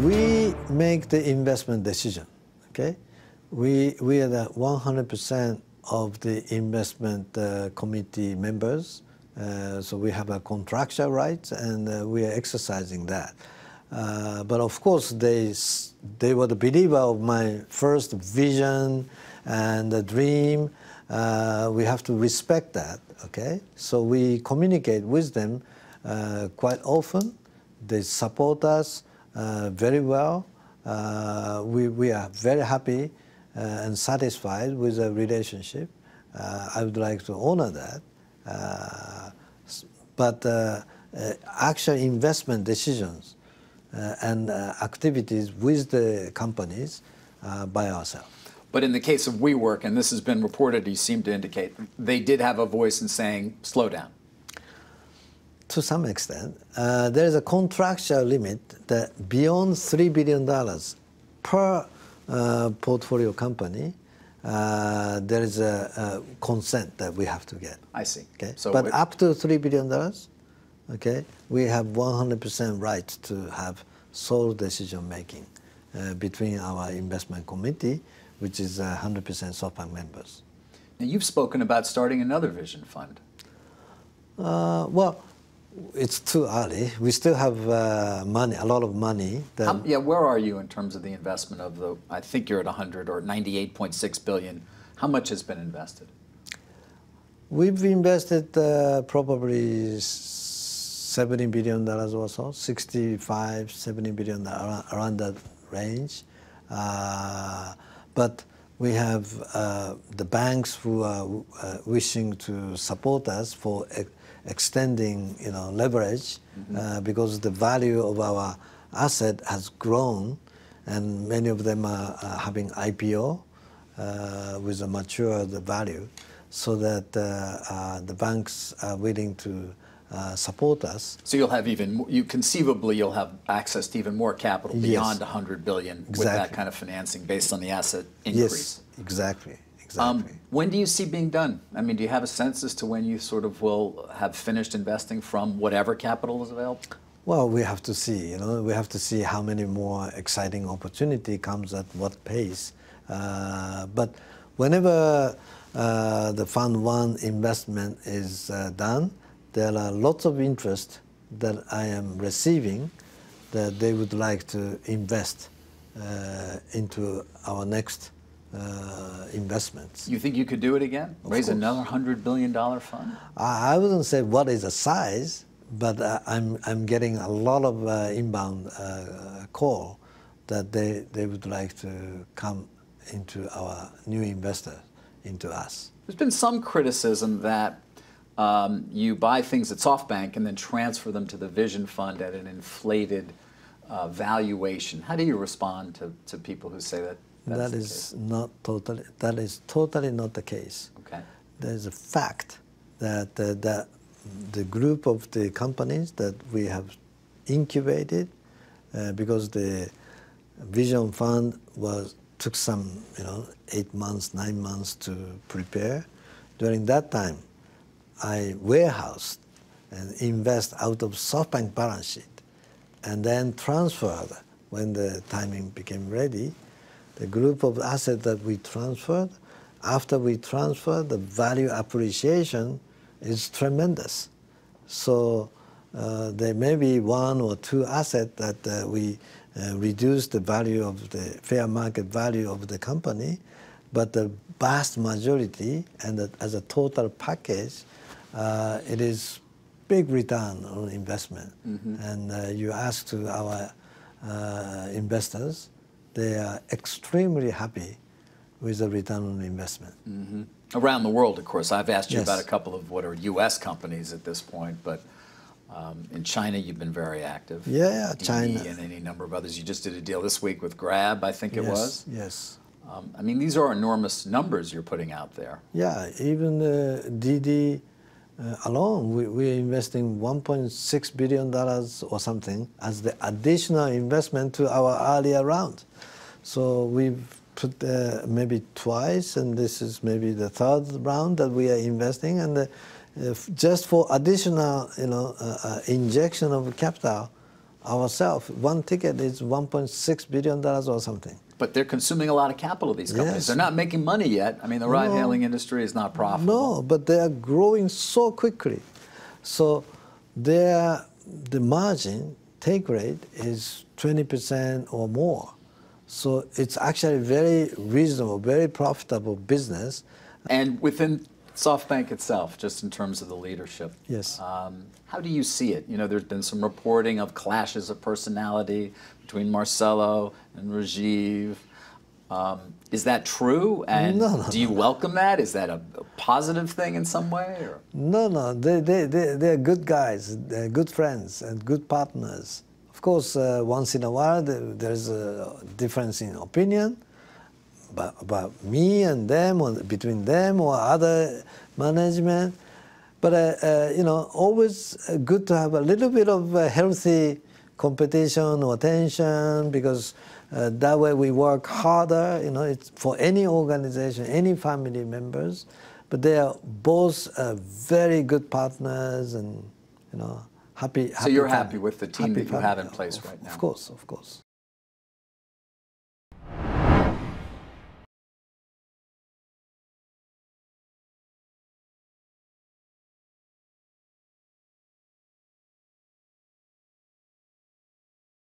We make the investment decision, okay? We, we are the 100% of the investment uh, committee members, uh, so we have a contractual right, and uh, we are exercising that. Uh, but of course, they, they were the believer of my first vision and the dream. Uh, we have to respect that, okay? So we communicate with them uh, quite often. They support us. Uh, very well. Uh, we, we are very happy uh, and satisfied with the relationship. I would like to honor that. but actual investment decisions and activities with the companies by ourselves. But in the case of WeWork, and this has been reported, you seem to indicate they did have a voice in saying, slow down to some extent. Uh, there is a contractual limit that beyond $3 billion per uh, portfolio company, uh, there is a, a, consent that we have to get. I see. Okay? So but up to $3 billion, okay, we have 100% right to have sole decision making uh, between our investment committee, which is 100% uh, SoftBank members. Now, you've spoken about starting another vision fund. Uh, well, it's too early. We still have uh, money, a lot of money. Um, yeah, where are you in terms of the investment of the? I think you're at 100 or 98.6 billion. How much has been invested? We've invested uh, probably 70 billion dollars or so, 65, 70 billion around, around that range. Uh, but we have uh, the banks who are uh, wishing to support us for. Uh, extending you know, leverage mm-hmm. uh, because the value of our asset has grown and many of them are, are having IPO uh, with a mature value so that uh, uh, the banks are willing to uh, support us. So you'll have even, you conceivably you'll have access to even more capital beyond yes. 100 billion exactly. with that kind of financing based on the asset increase. Yes, exactly. Um, exactly. Um, when do you see being done? I mean, do you have a sense as to when you sort of will have finished investing from whatever capital is available? Well, we have to see. You know, we have to see how many more exciting opportunity comes at what pace. Uh, but whenever uh, the Fund One investment is uh, done, there are lots of interest that I am receiving that they would like to invest uh, into our next uh, investments. You think you could do it again? Of Raise course. another $100 billion fund? I wouldn't say what is the size, but uh, I'm, I'm getting a lot of uh, inbound uh, call that they, they would like to come into our new investor, into us. There's been some criticism that um, you buy things at SoftBank and then transfer them to the Vision Fund at an inflated uh, valuation. How do you respond to, to people who say that that is not totally. That is totally not the case. Okay. There is a fact that uh, that the group of the companies that we have incubated, uh, because the Vision Fund was took some, you know, eight months, nine months to prepare. During that time, I warehoused and invest out of SoftBank balance sheet, and then transferred when the timing became ready the group of assets that we transferred, after we transfer, the value appreciation is tremendous. So uh, there may be one or two assets that uh, we uh, reduce the value of the fair market value of the company, but the vast majority and the, as a total package, uh, it is big return on investment. Mm -hmm. And uh, you ask to our uh, investors, they are extremely happy with the return on investment. Mm -hmm. Around the world, of course. I've asked you yes. about a couple of what are U.S. companies at this point, but um, in China, you've been very active. Yeah, ED China. And any number of others. You just did a deal this week with Grab, I think it yes, was. Yes. Um, I mean, these are enormous numbers you're putting out there. Yeah, even uh, DD uh, alone, we, we, are investing $1.6 billion or something as the additional investment to our earlier round. So we've put uh, maybe twice, and this is maybe the third round that we are investing, and uh, just for additional you know, uh, uh, injection of capital ourselves, one ticket is $1.6 billion or something but they're consuming a lot of capital, these companies. Yes. They're not making money yet. I mean, the ride hailing no, industry is not profitable. No, but they are growing so quickly. So their, the margin take rate is 20% or more. So it's actually very reasonable, very profitable business. And within SoftBank itself, just in terms of the leadership. Yes. Um, how do you see it? You know, there's been some reporting of clashes of personality between Marcelo and Rajiv. Um, is that true? And no, no, do you no. welcome that? Is that a, a positive thing in some way? Or? No, no. They, they, they, they're good guys, they're good friends, and good partners. Of course, uh, once in a while, there's a difference in opinion about, about me and them or between them or other management. But, uh, uh, you know, always uh, good to have a little bit of uh, healthy competition or tension because uh, that way we work harder, you know, it's for any organization, any family members. But they are both uh, very good partners and, you know, happy. happy so you're family. happy with the team that you have in place right now? Of course, of course.